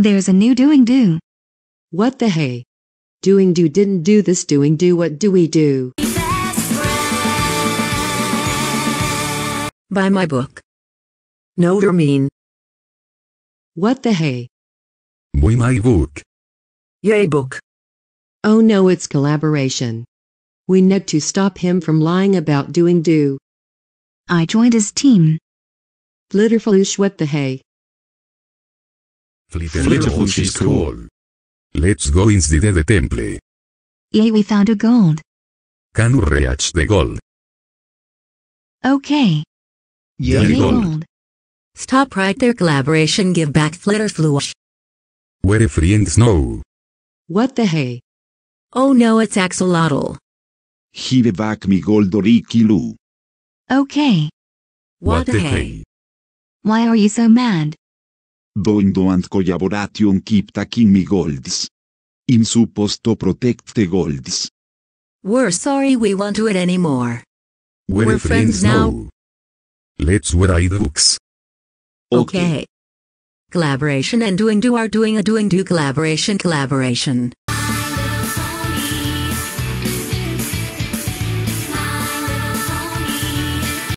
There's a new doing do. What the hey? Doing do didn't do this doing do what do we do? Buy my book. No or mean. What the hey? Buy my book. Yay book. Oh no it's collaboration. We need to stop him from lying about doing do. I joined his team. Flitterfloosh what the hey? Flitterhoch is cool. Let's go inside the temple. Yay, we found a gold. Can we reach the gold? Okay. Yay, Yay gold. gold. Stop right there, collaboration, give back Flitterflush. Where friends now? What the hey? Oh no, it's Axolotl. Give back me gold or Lu. Okay. What, what the hey? hey? Why are you so mad? Doindo and collaboration keep taking me golds. In am supposed to protect the golds. We're sorry we won't do it anymore. We're, We're friends, friends, now. now. Let's write the books. Okay. okay. Collaboration and doing do are doing a doing do collaboration collaboration.